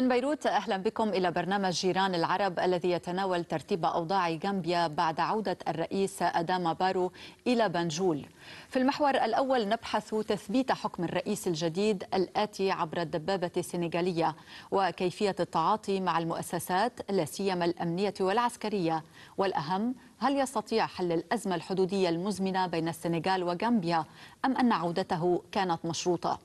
من بيروت أهلا بكم إلى برنامج جيران العرب الذي يتناول ترتيب أوضاع جامبيا بعد عودة الرئيس أداما بارو إلى بنجول في المحور الأول نبحث تثبيت حكم الرئيس الجديد الآتي عبر الدبابة السنغالية وكيفية التعاطي مع المؤسسات لا سيما الأمنية والعسكرية والأهم هل يستطيع حل الأزمة الحدودية المزمنة بين السنغال وغامبيا أم أن عودته كانت مشروطة؟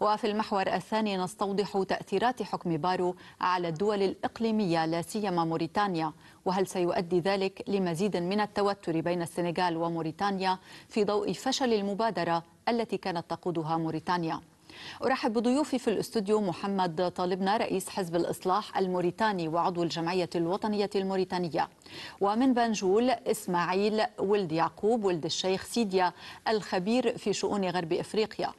وفي المحور الثاني نستوضح تأثيرات حكم بارو على الدول الإقليمية لا سيما موريتانيا وهل سيؤدي ذلك لمزيد من التوتر بين السنغال وموريتانيا في ضوء فشل المبادرة التي كانت تقودها موريتانيا أرحب بضيوفي في الاستوديو محمد طالبنا رئيس حزب الإصلاح الموريتاني وعضو الجمعية الوطنية الموريتانية ومن بنجول إسماعيل ولد يعقوب ولد الشيخ سيديا الخبير في شؤون غرب إفريقيا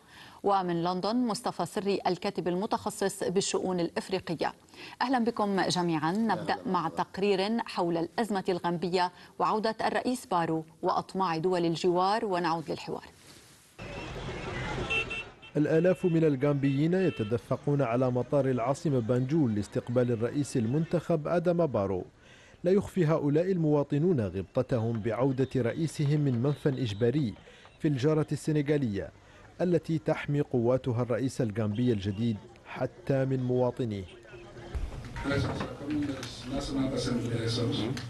ومن لندن مصطفى سري الكاتب المتخصص بالشؤون الإفريقية أهلا بكم جميعا نبدأ مع تقرير حول الأزمة الغنبية وعودة الرئيس بارو وأطماع دول الجوار ونعود للحوار الآلاف من الغامبيين يتدفقون على مطار العاصمة بانجول لاستقبال الرئيس المنتخب آدم بارو لا يخفي هؤلاء المواطنون غبطتهم بعودة رئيسهم من منفى إجباري في الجارة السنغالية التي تحمي قواتها الرئيس الجامبي الجديد حتى من مواطنيه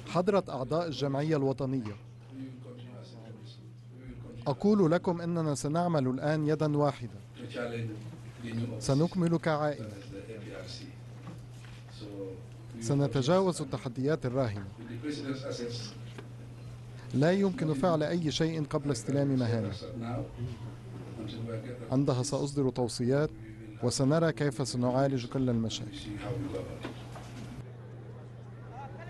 حضرة أعضاء الجمعية الوطنية أقول لكم أننا سنعمل الآن يدا واحدة سنكمل كعائلة سنتجاوز التحديات الراهنة لا يمكن فعل أي شيء قبل استلام مهامه عندها سأصدر توصيات وسنرى كيف سنعالج كل المشاكل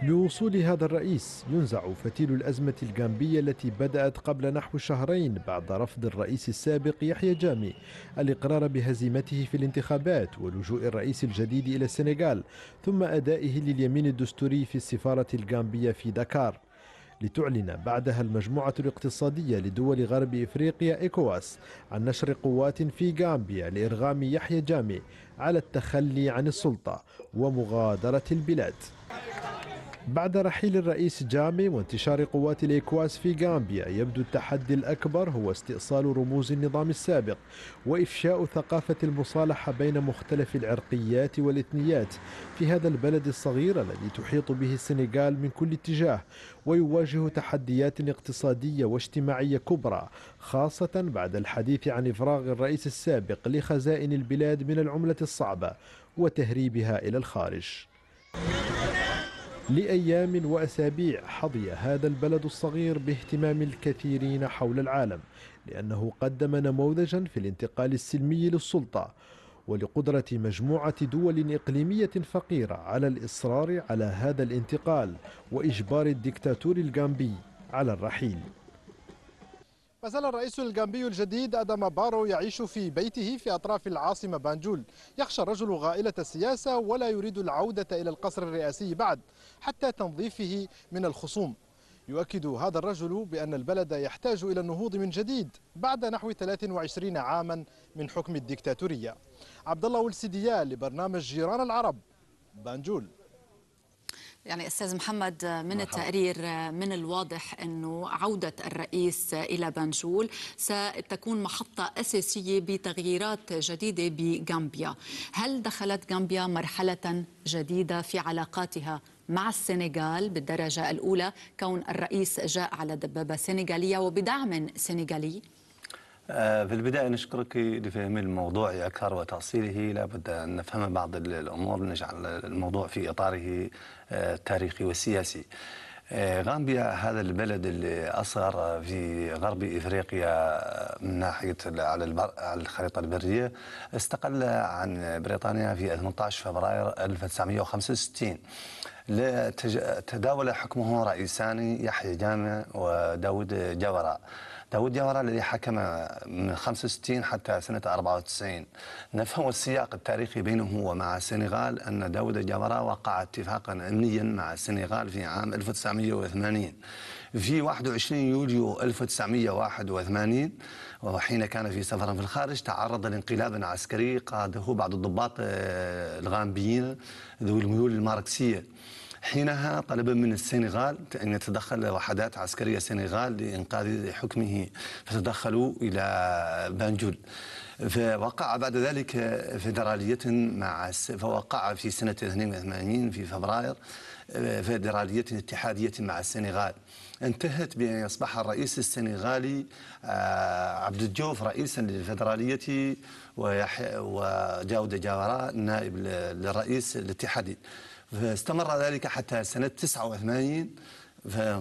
بوصول هذا الرئيس ينزع فتيل الأزمة الجامبية التي بدأت قبل نحو شهرين بعد رفض الرئيس السابق يحيى جامي الإقرار بهزيمته في الانتخابات ولجوء الرئيس الجديد إلى السنغال ثم أدائه لليمين الدستوري في السفارة الجامبية في دكار لتعلن بعدها المجموعة الاقتصادية لدول غرب إفريقيا إيكواس عن نشر قوات في غامبيا لإرغام يحيى جامي على التخلي عن السلطة ومغادرة البلاد بعد رحيل الرئيس جامي وانتشار قوات الإيكواس في غامبيا يبدو التحدي الأكبر هو استئصال رموز النظام السابق وإفشاء ثقافة المصالحة بين مختلف العرقيات والإثنيات في هذا البلد الصغير الذي تحيط به السنغال من كل اتجاه ويواجه تحديات اقتصادية واجتماعية كبرى خاصة بعد الحديث عن إفراغ الرئيس السابق لخزائن البلاد من العملة الصعبة وتهريبها إلى الخارج لأيام وأسابيع حظي هذا البلد الصغير باهتمام الكثيرين حول العالم لأنه قدم نموذجا في الانتقال السلمي للسلطة ولقدرة مجموعة دول إقليمية فقيرة على الإصرار على هذا الانتقال وإجبار الدكتاتور الجامبي على الرحيل ما زال الرئيس الجامبي الجديد أدم بارو يعيش في بيته في أطراف العاصمة بانجول يخشى الرجل غائلة السياسة ولا يريد العودة إلى القصر الرئاسي بعد حتى تنظيفه من الخصوم يؤكد هذا الرجل بأن البلد يحتاج إلى النهوض من جديد بعد نحو 23 عاما من حكم الدكتاتورية عبد الله لبرنامج جيران العرب بانجول يعني استاذ محمد من التقرير من الواضح انه عوده الرئيس الى بنجول ستكون محطه اساسيه بتغييرات جديده بغامبيا، هل دخلت غامبيا مرحله جديده في علاقاتها مع السنغال بالدرجه الاولى كون الرئيس جاء على دبابه سنغاليه وبدعم سنغالي؟ آه، في البداية نشكرك لفهم الموضوع أكثر وتفصيله لابد أن نفهم بعض الأمور نجعل الموضوع في إطاره آه، التاريخي والسياسي آه، غامبيا هذا البلد اللي أصغر في غرب إفريقيا من ناحية على, البر... على الخريطة البرية استقل عن بريطانيا في 18 فبراير 1965 تداول حكمه رئيسان يحيى جامع وداود جبراء داود يورا الذي حكم من 65 حتى سنة 94 نفهم السياق التاريخي بينه ومع السنغال أن داود جورا وقع اتفاقا أمنيا مع السنغال في عام 1980 في 21 يوليو 1981 وحين كان في سفر في الخارج تعرض لانقلاب عسكري قاده بعض الضباط آه، الغامبيين ذوي الميول الماركسية حينها طلب من السنغال أن يتدخل وحدات عسكرية سنغال لإنقاذ حكمه فتدخلوا إلى بانجول فوقع بعد ذلك فيدرالية مع فوقع في سنة 82 في فبراير آه، فيدرالية اتحادية مع السنغال انتهت بأن أصبح الرئيس السنغالي آه، عبد الجوف رئيسا للفدرالية وجاودة جاورا نائب للرئيس الاتحادي استمر ذلك حتى سنة 89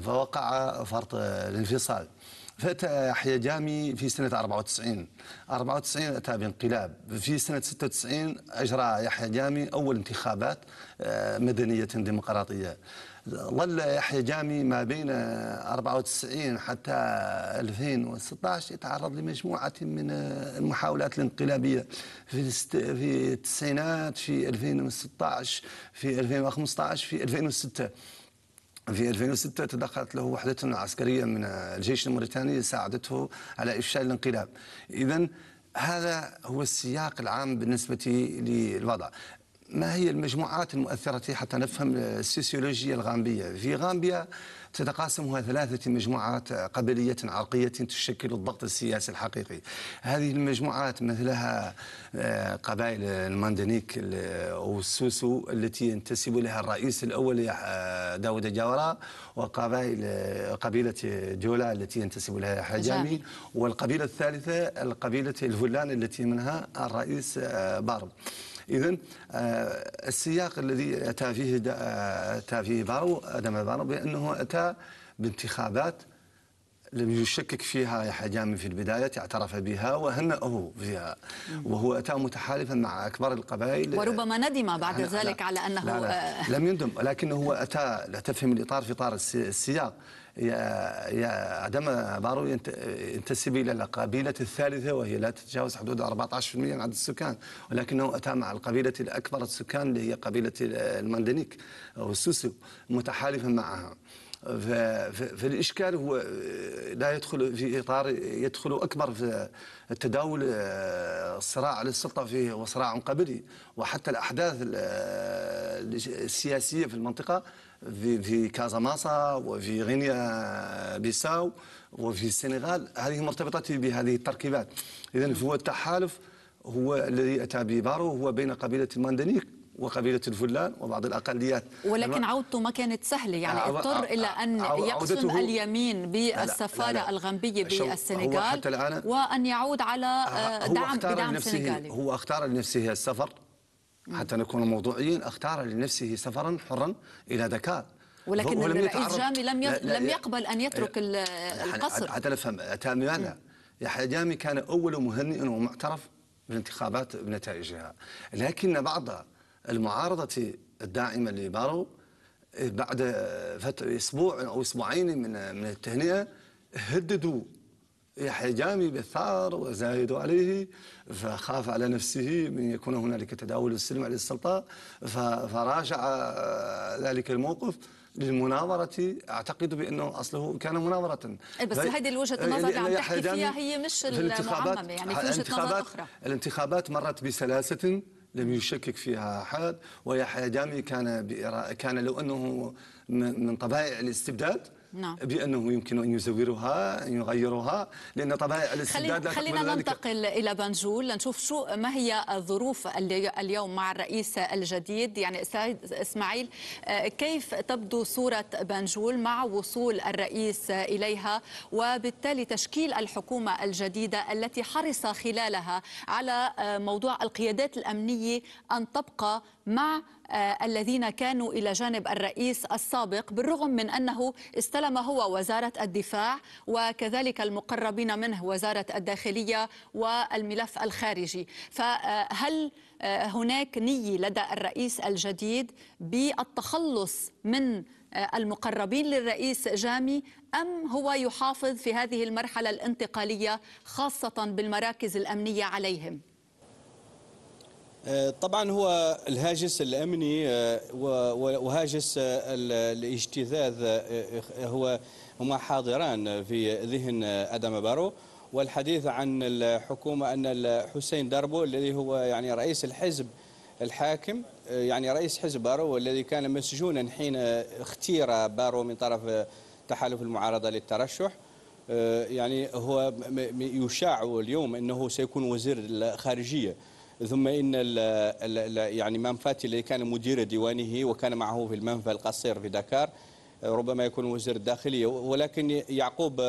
فوقع فرط الانفصال فأتى يحيى جامي في سنة 94 94 أتى بانقلاب في سنة 96 أجرى يحيى جامي أول انتخابات آه، مدنية ديمقراطية ظل يحيى جامي ما بين 94 حتى 2016 يتعرض لمجموعة من المحاولات الانقلابية في في التسعينات في 2016 في 2015 في 2006 في 2006 تدخلت له وحدة عسكرية من الجيش الموريتاني ساعدته على إفشال الانقلاب إذا هذا هو السياق العام بالنسبة للوضع ما هي المجموعات المؤثرة حتى نفهم السوسيولوجيا الغامبية في غامبيا تتقاسمها ثلاثة مجموعات قبلية عرقية تشكل الضغط السياسي الحقيقي هذه المجموعات مثلها آه، قبائل الماندنيك أو السوسو التي ينتسب لها الرئيس الأول آه، داود جاورا وقبائل آه، قبيلة جولا التي ينتسب لها حجامي والقبيلة الثالثة القبيلة الفلان التي منها الرئيس بارب إذا آه، السياق الذي أتى فيه آه، أتى فيه بارو أدم بارو بأنه أتى بانتخابات لم يشكك فيها يحيى جامي في البداية اعترف بها وهنأه فيها وهو أتى متحالفا مع أكبر القبائل وربما ندم بعد ذلك على أنه لا لا آه. لم يندم لكنه هو أتى لا تفهم الإطار في إطار السياق عدم بارو ينتسب إلى القبيلة الثالثة وهي لا تتجاوز حدود 14% من عدد السكان ولكنه أتى مع القبيلة الأكبر السكان اللي هي قبيلة المندنيك السوسو متحالفا معها فالاشكال هو لا يدخل في اطار يدخل اكبر في التداول الصراع آه، على السلطه فيه وصراع قبلي وحتى الاحداث آه، السياسيه في المنطقه في في كازاماسا وفي غينيا آه، بيساو وفي السنغال هذه مرتبطه بهذه التركيبات اذا هو التحالف هو الذي اتى ببارو هو بين قبيله الماندنيك وقبيلة الفلان وبعض الأقليات ولكن عودته ما كانت سهلة يعني اضطر إلى أن يقسم اليمين بالسفارة الغامبيه الغنبية بالسنغال حتى الآن وأن يعود على آه، دعم بدعم سنغالي هو اختار لنفسه السفر حتى نكون موضوعيين اختار لنفسه سفرا حرا إلى دكار ولكن الرئيس جامي لم لم يقبل ان يترك القصر حتى نفهم تماما يحيى جامي كان اول مهنئ ومعترف بالانتخابات بنتائجها لكن بعض المعارضة الداعمة لبارو بعد فترة أسبوع أو أسبوعين من من التهنئة هددوا يحيى جامي بالثار وزايدوا عليه فخاف على نفسه من يكون هنالك تداول السلم على السلطة فراجع آه، ذلك الموقف للمناورة أعتقد بأنه أصله كان مناورة إيه، بس هذه الوجهة إيه، النظر اللي عم تحكي فيها هي مش في المعممة يعني في وجهة نظر أخرى الانتخابات مرت بسلاسة لم يشكك فيها أحد ويحيى جامي كان كان لو أنه من طبائع الاستبداد نعم. بأنه يمكن أن يزورها أن يغيروها لأن طبعا الاستبداد خلينا ننتقل إلى بنجول لنشوف شو ما هي الظروف اليوم مع الرئيس الجديد يعني سيد إسماعيل آه، كيف تبدو صورة بنجول مع وصول الرئيس إليها وبالتالي تشكيل الحكومة الجديدة التي حرص خلالها على آه، موضوع القيادات الأمنية أن تبقى مع آه، الذين كانوا إلى جانب الرئيس السابق بالرغم من أنه استلم هو وزارة الدفاع وكذلك المقربين منه وزارة الداخلية والملف الخارجي فهل آه، هناك نية لدى الرئيس الجديد بالتخلص من آه، المقربين للرئيس جامي أم هو يحافظ في هذه المرحلة الانتقالية خاصة بالمراكز الأمنية عليهم؟ آه، طبعا هو الهاجس الامني آه، وهاجس آه، الاجتثاث هو هما حاضران في ذهن ادم بارو والحديث عن الحكومه ان حسين دربو الذي هو يعني رئيس الحزب الحاكم يعني رئيس حزب بارو والذي كان مسجونا حين اختير بارو من طرف تحالف المعارضه للترشح يعني هو يشاع اليوم انه سيكون وزير الخارجيه ثم ان الـ الـ يعني منفاتي الذي كان مدير ديوانه وكان معه في المنفى القصير في داكار ربما يكون وزير الداخليه ولكن يعقوب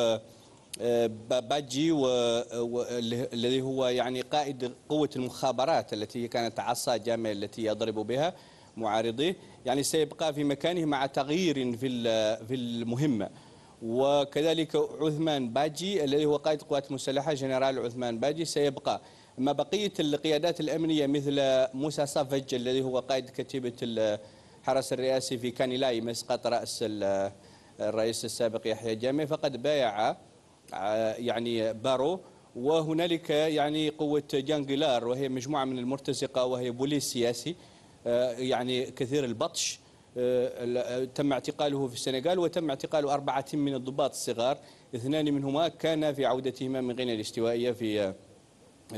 آه، باجي والذي هو يعني قائد قوه المخابرات التي كانت عصا جامع التي يضرب بها معارضيه يعني سيبقى في مكانه مع تغيير في في المهمه وكذلك عثمان باجي الذي هو قائد القوات المسلحه جنرال عثمان باجي سيبقى أما بقية القيادات الأمنية مثل موسى صافج الذي هو قائد كتيبة الحرس الرئاسي في كانيلاي مسقط رأس الرئيس السابق يحيى جامي فقد بايع آه، يعني بارو وهنالك يعني قوة جانجلار وهي مجموعة من المرتزقة وهي بوليس سياسي آه، يعني كثير البطش آه، تم اعتقاله في السنغال وتم اعتقال أربعة من الضباط الصغار اثنان منهما كان في عودتهما من غينيا الاستوائية في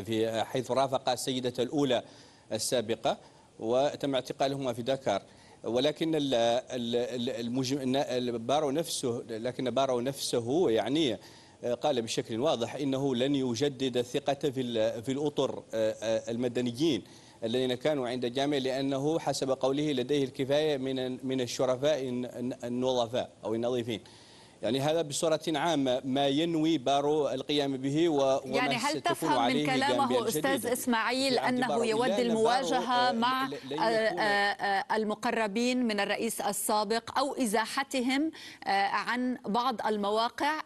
في حيث رافق السيدة الأولى السابقة وتم اعتقالهما في داكار ولكن المجم... بارو نفسه لكن بارو نفسه يعني آه، قال بشكل واضح انه لن يجدد الثقه في في الاطر آه، آه، المدنيين الذين كانوا عند الجامع لانه حسب قوله لديه الكفايه من من الشرفاء النظفاء او النظيفين يعني هذا بصورة عامة ما ينوي بارو القيام به و يعني هل تفهم من كلامه أستاذ إسماعيل أنه يود المواجهة مع آه، آه، آه، المقربين من الرئيس السابق أو إزاحتهم عن بعض المواقع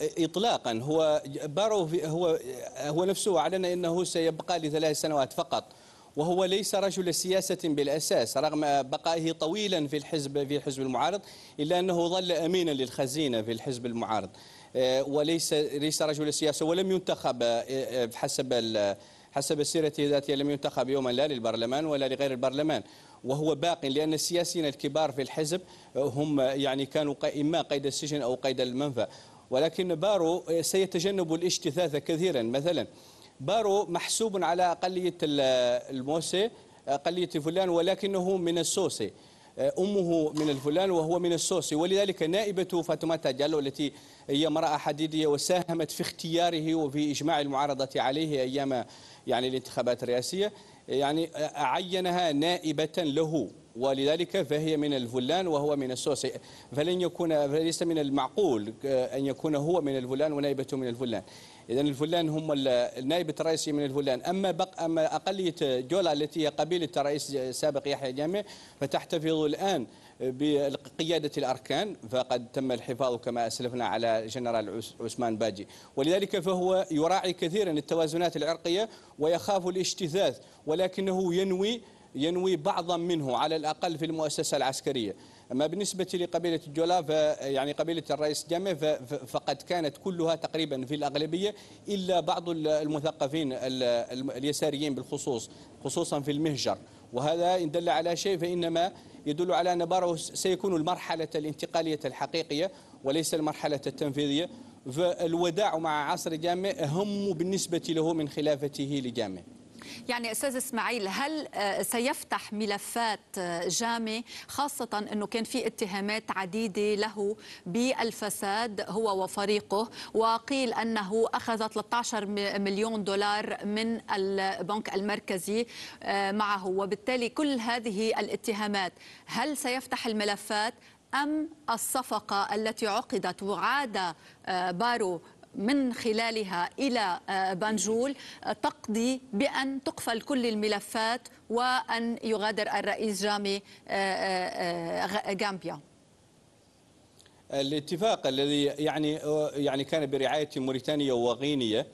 اطلاقا هو بارو هو هو نفسه اعلن انه سيبقى لثلاث سنوات فقط وهو ليس رجل سياسة بالأساس رغم بقائه طويلا في الحزب في حزب المعارض إلا أنه ظل أمينا للخزينة في الحزب المعارض آه، وليس ليس رجل سياسة ولم ينتخب آه، آه، حسب حسب سيرته الذاتية لم ينتخب يوما لا للبرلمان ولا لغير البرلمان وهو باق لأن السياسيين الكبار في الحزب هم يعني كانوا إما قيد السجن أو قيد المنفى ولكن بارو سيتجنب الاجتثاث كثيرا مثلا بارو محسوب على أقلية الموسي أقلية آه، فلان ولكنه من السوسي آه، أمه من الفلان وهو من السوسي ولذلك نائبة فاطمة جالو التي هي امرأة حديدية وساهمت في اختياره وفي إجماع المعارضة عليه أيام يعني الانتخابات الرئاسية يعني عينها نائبة له ولذلك فهي من الفلان وهو من السوسي فلن يكون فليس من المعقول آه، أن يكون هو من الفلان ونائبته من الفلان إذا الفلان هم النائب الرئيسي من الفلان أما بق أما أقلية جولا التي هي قبيلة الرئيس السابق يحيى جامع فتحتفظ الآن بقيادة الأركان فقد تم الحفاظ كما أسلفنا على جنرال عثمان باجي ولذلك فهو يراعي كثيرا التوازنات العرقية ويخاف الاجتثاث ولكنه ينوي ينوي بعضا منه على الأقل في المؤسسة العسكرية أما بالنسبة لقبيلة الجولا يعني قبيلة الرئيس جامع فقد كانت كلها تقريبا في الأغلبية إلا بعض المثقفين اليساريين بالخصوص خصوصا في المهجر وهذا إن دل على شيء فإنما يدل على أن بارو سيكون المرحلة الانتقالية الحقيقية وليس المرحلة التنفيذية فالوداع مع عصر جامع أهم بالنسبة له من خلافته لجامع يعني أستاذ إسماعيل هل آه، سيفتح ملفات آه، جامي خاصة أنه كان في اتهامات عديدة له بالفساد هو وفريقه وقيل أنه أخذ 13 مليون دولار من البنك المركزي آه، معه وبالتالي كل هذه الاتهامات هل سيفتح الملفات أم الصفقة التي عقدت وعاد بارو من خلالها إلى آه، بنجول آه، تقضي بأن تقفل كل الملفات وأن يغادر الرئيس جامي آه، غامبيا الاتفاق الذي يعني يعني كان برعايه موريتانيا وغينيا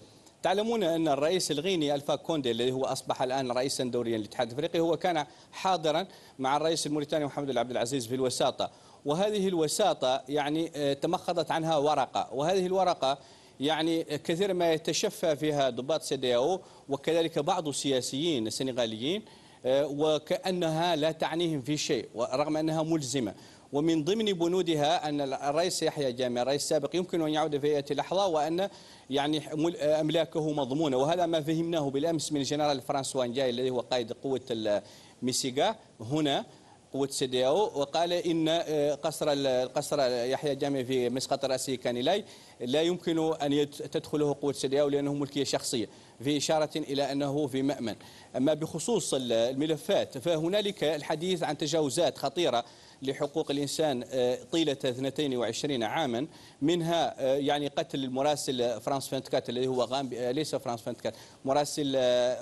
تعلمون ان الرئيس الغيني الفا كوندي الذي هو اصبح الان رئيسا دوريا للاتحاد الافريقي هو كان حاضرا مع الرئيس الموريتاني محمد عبد العزيز في الوساطه وهذه الوساطه يعني تمخضت عنها ورقه وهذه الورقه يعني كثير ما يتشفى فيها ضباط سيداو وكذلك بعض السياسيين السنغاليين آه، وكأنها لا تعنيهم في شيء ورغم أنها ملزمة ومن ضمن بنودها أن الرئيس يحيى جامع الرئيس السابق يمكن أن يعود في أي لحظة وأن يعني آه، أملاكه مضمونة وهذا ما فهمناه بالأمس من الجنرال فرانسوا أنجاي الذي هو قائد قوة الميسيغا هنا قوة سيداو وقال إن آه، قصر القصر يحيى جامع في مسقط رأسه كانيلاي لا يمكن أن تدخله قوة سدياو لأنه ملكية شخصية في إشارة إلى أنه في مأمن أما بخصوص الملفات فهنالك الحديث عن تجاوزات خطيرة لحقوق الإنسان آه، طيلة 22 عاما منها آه، يعني قتل المراسل فرانس فانتكات الذي هو غامبي آه، ليس فرانس فانتكات مراسل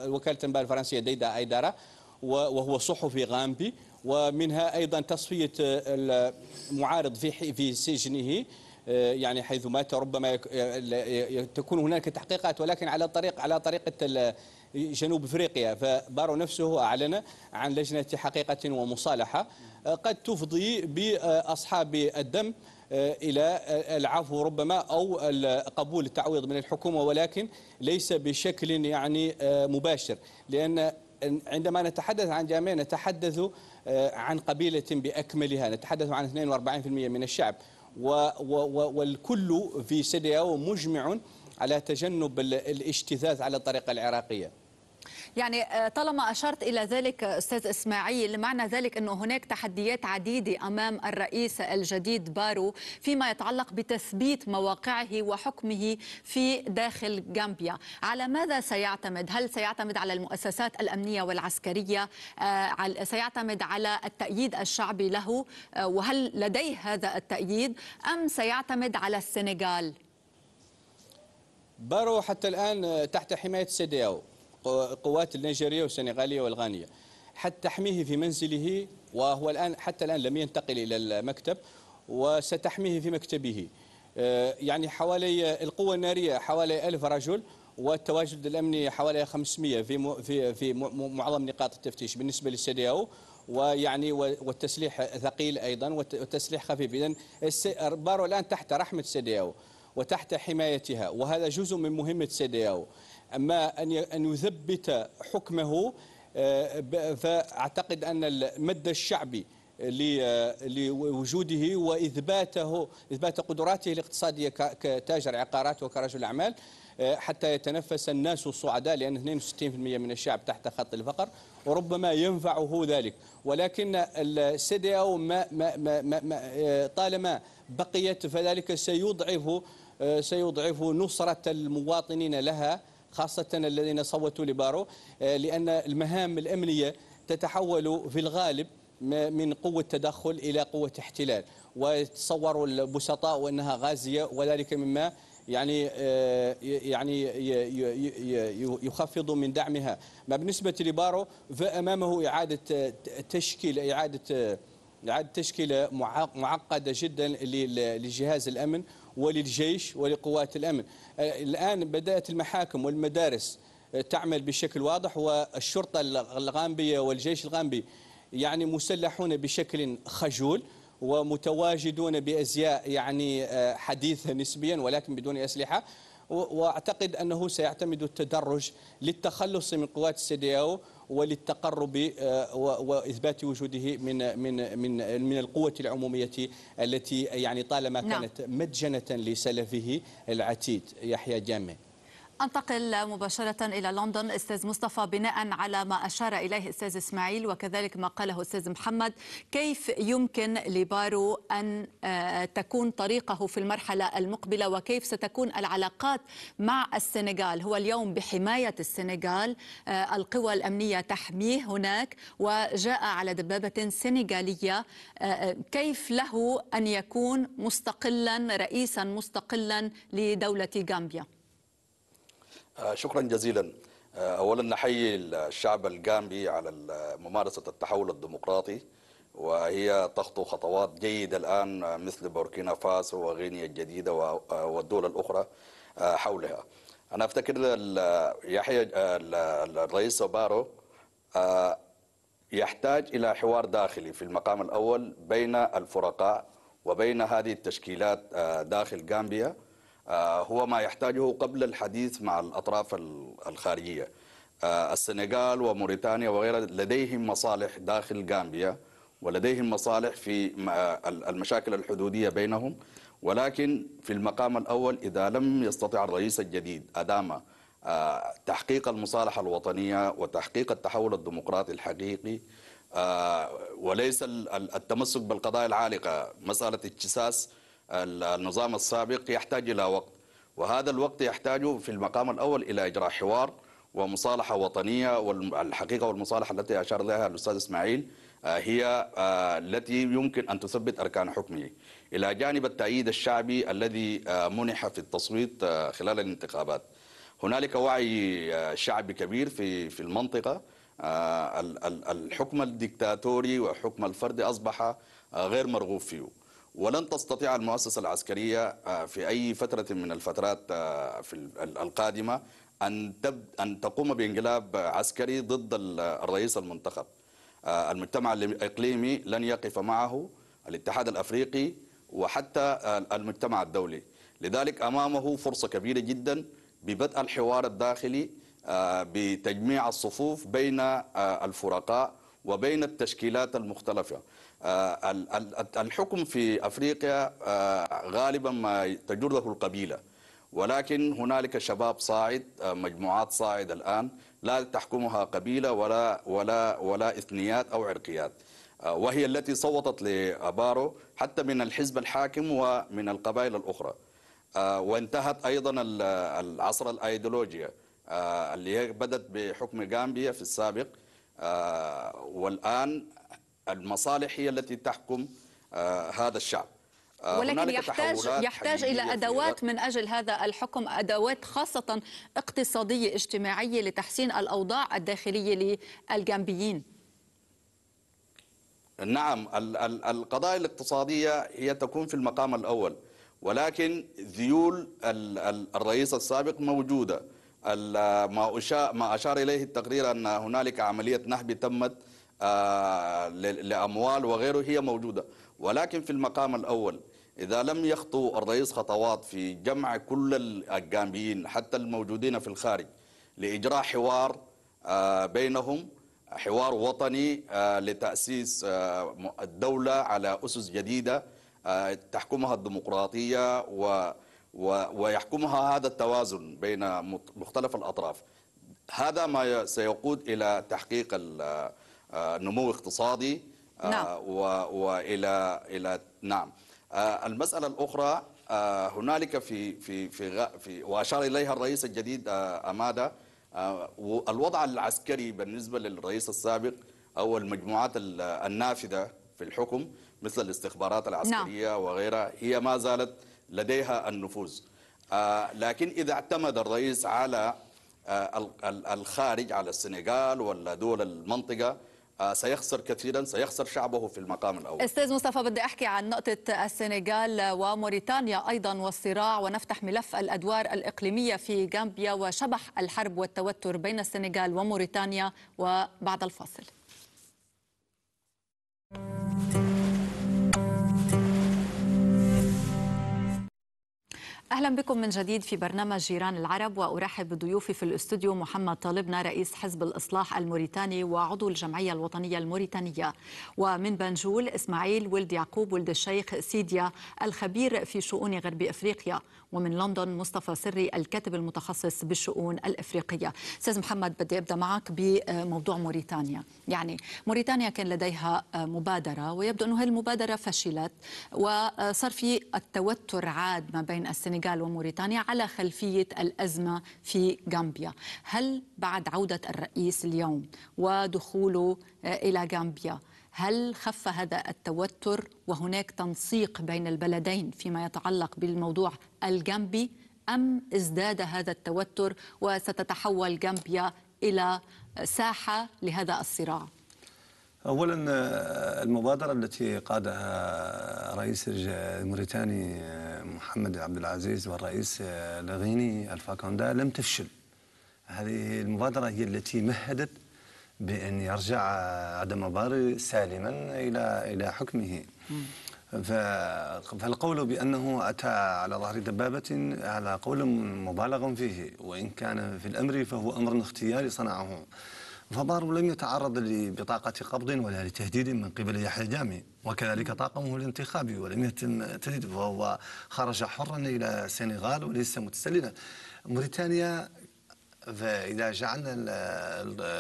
وكالة الأنباء الفرنسية ديدا أيدارا وهو صحفي غامبي ومنها أيضا تصفية المعارض في في سجنه آه، يعني حيث مات ربما تكون هناك تحقيقات ولكن على طريق على طريقه جنوب افريقيا فبارو نفسه اعلن عن لجنه حقيقه ومصالحه آه، قد تفضي باصحاب الدم آه، الى العفو ربما او قبول التعويض من الحكومه ولكن ليس بشكل يعني مباشر لان عندما نتحدث عن جامعه نتحدث عن قبيله باكملها نتحدث عن 42% من الشعب والكل في سيدياو مجمع على تجنب الاجتثاث على الطريقة العراقية يعني آه، طالما أشرت إلى ذلك آه، أستاذ إسماعيل معنى ذلك أنه هناك تحديات عديدة أمام الرئيس الجديد بارو فيما يتعلق بتثبيت مواقعه وحكمه في داخل غامبيا على ماذا سيعتمد؟ هل سيعتمد على المؤسسات الأمنية والعسكرية؟ آه، سيعتمد على التأييد الشعبي له؟ وهل لديه هذا التأييد؟ أم سيعتمد على السنغال؟ بارو حتى الآن تحت حماية سيدياو قوات النيجيرية والسنغالية والغانية حتى تحميه في منزله وهو الآن حتى الآن لم ينتقل إلى المكتب وستحميه في مكتبه آه، يعني حوالي القوة النارية حوالي ألف رجل والتواجد الأمني حوالي 500 في في في معظم نقاط التفتيش بالنسبة للسيدياو ويعني والتسليح ثقيل أيضا والتسليح خفيف إذا بارو الآن تحت رحمة سيدياو وتحت حمايتها وهذا جزء من مهمة سيدياو أما أن أن يثبت حكمه آه، فأعتقد أن المد الشعبي لوجوده واثباته اثبات قدراته الاقتصاديه كتاجر عقارات وكرجل اعمال آه، حتى يتنفس الناس الصعداء لان 62% من الشعب تحت خط الفقر وربما ينفعه ذلك ولكن السيدي أو ما ما ما ما ما آه، طالما بقيت فذلك سيضعف سيضعف نصره المواطنين لها خاصة الذين صوتوا لبارو آه، لأن المهام الأمنية تتحول في الغالب من قوة تدخل إلى قوة احتلال وتصور البسطاء وأنها غازية وذلك مما يعني آه، يعني يخفض من دعمها ما بالنسبة لبارو فأمامه إعادة تشكيل إعادة إعادة تشكيلة معقدة جدا لجهاز الأمن وللجيش ولقوات الأمن آه، الآن بدأت المحاكم والمدارس آه، تعمل بشكل واضح والشرطة الغامبية والجيش الغامبي يعني مسلحون بشكل خجول ومتواجدون بأزياء يعني آه، حديثة نسبيا ولكن بدون أسلحة واعتقد انه سيعتمد التدرج للتخلص من قوات السي دي او وللتقرب آه، واثبات وجوده من من من من القوه العموميه التي يعني طالما نعم. كانت مدجنه لسلفه العتيد يحيى جامع أنتقل مباشرة إلى لندن أستاذ مصطفى بناء على ما أشار إليه أستاذ إسماعيل وكذلك ما قاله أستاذ محمد كيف يمكن لبارو أن آه، تكون طريقه في المرحلة المقبلة وكيف ستكون العلاقات مع السنغال هو اليوم بحماية السنغال آه، القوى الأمنية تحميه هناك وجاء على دبابة سنغالية آه، كيف له أن يكون مستقلا رئيسا مستقلا لدولة غامبيا آه، شكرا جزيلا آه، اولا نحيي الشعب الجامبي على ممارسه التحول الديمقراطي وهي تخطو خطوات جيده الان آه، مثل بوركينا فاسو وغينيا الجديده والدول الاخرى حولها انا افتكر يحيى الرئيس بارو يحتاج الى حوار داخلي في المقام الاول بين الفرقاء وبين هذه التشكيلات داخل جامبيا آه، هو ما يحتاجه قبل الحديث مع الأطراف الخارجية آه، السنغال وموريتانيا وغيرها لديهم مصالح داخل غامبيا ولديهم مصالح في آه، المشاكل الحدودية بينهم ولكن في المقام الأول إذا لم يستطع الرئيس الجديد أدام تحقيق المصالحة الوطنية وتحقيق التحول الديمقراطي الحقيقي وليس التمسك بالقضايا العالقة مسألة اتساس النظام السابق يحتاج إلى وقت وهذا الوقت يحتاج في المقام الأول إلى إجراء حوار ومصالحة وطنية والحقيقة والمصالحة التي أشار لها الأستاذ إسماعيل آه، هي آه، التي يمكن أن تثبت أركان حكمه إلى جانب التأييد الشعبي الذي آه، منح في التصويت خلال الانتخابات هنالك وعي شعبي كبير في في المنطقة الحكم الدكتاتوري وحكم الفرد أصبح غير مرغوب فيه ولن تستطيع المؤسسة العسكرية آه، في أي فترة من الفترات آه، في القادمة أن, تب... أن تقوم بانقلاب عسكري ضد الرئيس المنتخب آه، المجتمع الإقليمي لن يقف معه الاتحاد الأفريقي وحتى المجتمع الدولي لذلك أمامه فرصة كبيرة جدا ببدء الحوار الداخلي بتجميع الصفوف بين الفرقاء وبين التشكيلات المختلفة آه، الحكم في افريقيا آه، غالبا ما تجره القبيله ولكن هنالك شباب صاعد آه، مجموعات صاعد الان لا تحكمها قبيله ولا ولا ولا اثنيات او عرقيات وهي التي صوتت لابارو حتى من الحزب الحاكم ومن القبائل الاخرى وانتهت ايضا العصر الايديولوجيا اللي بدت بحكم غامبيا في السابق والان المصالح هي التي تحكم آه، هذا الشعب آه، ولكن يحتاج يحتاج الى ادوات من اجل هذا الحكم ادوات خاصه اقتصاديه اجتماعيه لتحسين الاوضاع الداخليه للجامبيين نعم القضايا الاقتصاديه هي تكون في المقام الاول ولكن ذيول الرئيس السابق موجوده ما اشار اليه التقرير ان هنالك عمليه نهب تمت آه، لأموال وغيره هي موجودة ولكن في المقام الأول إذا لم يخطو الرئيس خطوات في جمع كل الجانبيين حتى الموجودين في الخارج لإجراء حوار آه، بينهم حوار وطني آه، لتأسيس الدولة على أسس جديدة تحكمها الديمقراطية ويحكمها هذا التوازن بين مختلف الأطراف هذا ما سيقود إلى تحقيق آه، نمو اقتصادي آه، نعم. والى الى نعم آه، المساله الاخرى هنالك في في في في واشار اليها الرئيس الجديد امادا الوضع العسكري بالنسبه للرئيس السابق او المجموعات النافذه في الحكم مثل الاستخبارات العسكريه نعم. وغيرها هي ما زالت لديها النفوذ لكن اذا اعتمد الرئيس على الخارج على السنغال ولا دول المنطقه سيخسر كثيرا سيخسر شعبه في المقام الأول أستاذ مصطفى بدي أحكي عن نقطة السنغال وموريتانيا أيضا والصراع ونفتح ملف الأدوار الإقليمية في غامبيا وشبح الحرب والتوتر بين السنغال وموريتانيا وبعد الفاصل اهلا بكم من جديد في برنامج جيران العرب وارحب بضيوفي في الاستوديو محمد طالبنا رئيس حزب الاصلاح الموريتاني وعضو الجمعيه الوطنيه الموريتانيه ومن بنجول اسماعيل ولد يعقوب ولد الشيخ سيديا الخبير في شؤون غرب افريقيا ومن لندن مصطفى سري الكاتب المتخصص بالشؤون الافريقيه. استاذ محمد بدي ابدا معك بموضوع موريتانيا، يعني موريتانيا كان لديها مبادره ويبدو انه هذه المبادره فشلت وصار في التوتر عاد ما بين السنغال السنغال وموريتانيا على خلفية الأزمة في غامبيا هل بعد عودة الرئيس اليوم ودخوله آه، إلى غامبيا هل خف هذا التوتر وهناك تنسيق بين البلدين فيما يتعلق بالموضوع الجامبي أم ازداد هذا التوتر وستتحول جامبيا إلى ساحة لهذا الصراع؟ اولا آه، المبادره التي قادها رئيس الموريتاني آه، محمد عبد العزيز والرئيس الغيني آه، الفاكوندا لم تفشل هذه المبادره هي التي مهدت بان يرجع عدم باري سالما الى الى حكمه فالقول بانه اتى على ظهر دبابه على قول مبالغ فيه وان كان في الامر فهو امر اختياري صنعه فبارو لم يتعرض لبطاقة قبض ولا لتهديد من قبل يحيى جامي وكذلك طاقمه الانتخابي ولم يتم تهديده فهو خرج حرا إلى السنغال وليس متسللا موريتانيا فإذا جعلنا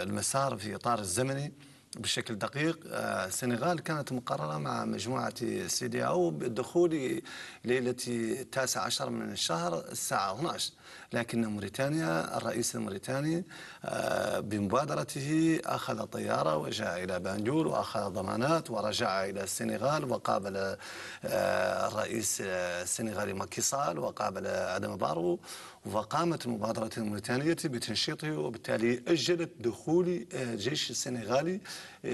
المسار في إطار الزمني بشكل دقيق آه، السنغال كانت مقررة مع مجموعة سي دي أو بالدخول ليلة التاسع عشر من الشهر الساعة 12 لكن موريتانيا الرئيس الموريتاني آه، بمبادرته أخذ طيارة وجاء إلى بانجول وأخذ ضمانات ورجع إلى السنغال وقابل آه، الرئيس السنغالي ماكيسال وقابل أدم بارو وقامت المبادرة الموريتانية بتنشيطه وبالتالي أجلت دخول الجيش آه، السنغالي آه،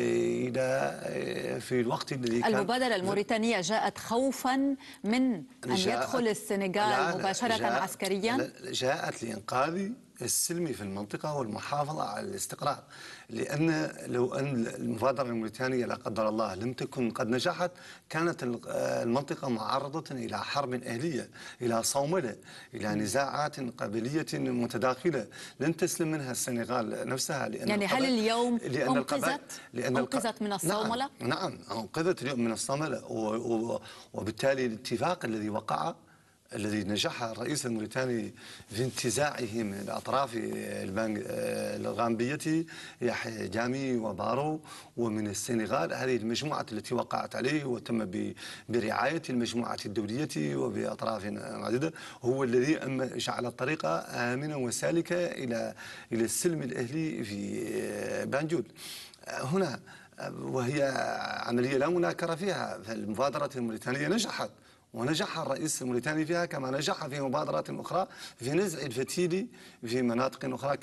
إلى آه، في الوقت الذي كان المبادرة الموريتانية جاءت خوفا من أن يدخل السنغال مباشرة عسكريا جاءت لإنقاذ السلمي في المنطقة والمحافظة على الاستقرار لأن لو أن المبادرة الموريتانية لا قدر الله لم تكن قد نجحت كانت آه، المنطقة معرضة إلى حرب أهلية إلى صوملة إلى نزاعات قبلية متداخلة لن تسلم منها السنغال نفسها لأن يعني هل اليوم لأن أنقذت لأن أنقذت من نعم، الصوملة؟ نعم, نعم أنقذت اليوم من الصوملة وبالتالي الاتفاق الذي وقع الذي نجح الرئيس الموريتاني في انتزاعه من اطراف البنك الغامبيه يحيى جامي وبارو ومن السنغال هذه المجموعه التي وقعت عليه وتم برعايه المجموعه الدوليه وباطراف عديده هو الذي جعل الطريق امنا وسالكه الى الى السلم الاهلي في بانجود هنا وهي عمليه لا مناكره فيها فالمبادره الموريتانيه نجحت ونجح الرئيس الموريتاني فيها كما نجح في مبادرات أخرى في نزع الفتيلي في مناطق أخرى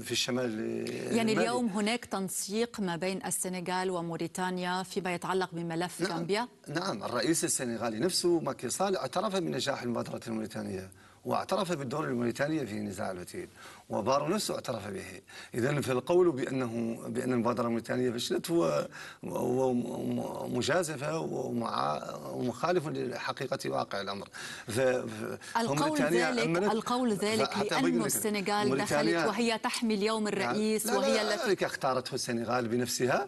في الشمال آه، يعني المالي. اليوم هناك تنسيق ما بين السنغال وموريتانيا فيما يتعلق بملف نعم. كامبيا نعم الرئيس السنغالي نفسه ماكي صالح اعترف بنجاح المبادرة الموريتانية واعترف بالدور الموريتاني في نزاع الوتيل وبارو نفسه اعترف به إذا فالقول بأنه بأن المبادرة الموريتانية فشلت هو مجازفة ومخالف لحقيقة واقع الأمر ف القول ذلك القول ذلك لانه السنغال دخلت وهي تحمي اليوم الرئيس لا لا وهي التي اختارته السنغال بنفسها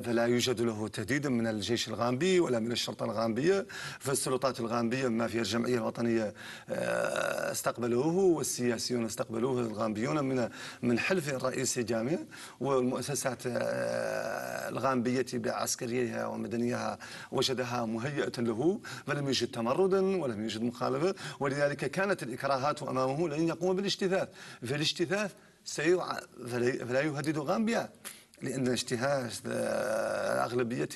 فلا يوجد له تهديد من الجيش الغامبي ولا من الشرطة الغامبية فالسلطات الغامبية ما فيها الجمعية الوطنية آه، استقبلوه والسياسيون استقبلوه الغامبيون من من حلف الرئيس جامع والمؤسسات آه، الغامبية بعسكريها ومدنيها وجدها مهيئة له فلم يجد تمردا ولم يجد مخالفة ولذلك كانت الإكراهات أمامه لن يقوم بالاجتثاث فالاجتثاث سيع... فلا يهدد غامبيا لان اجتهاد آه، اغلبيه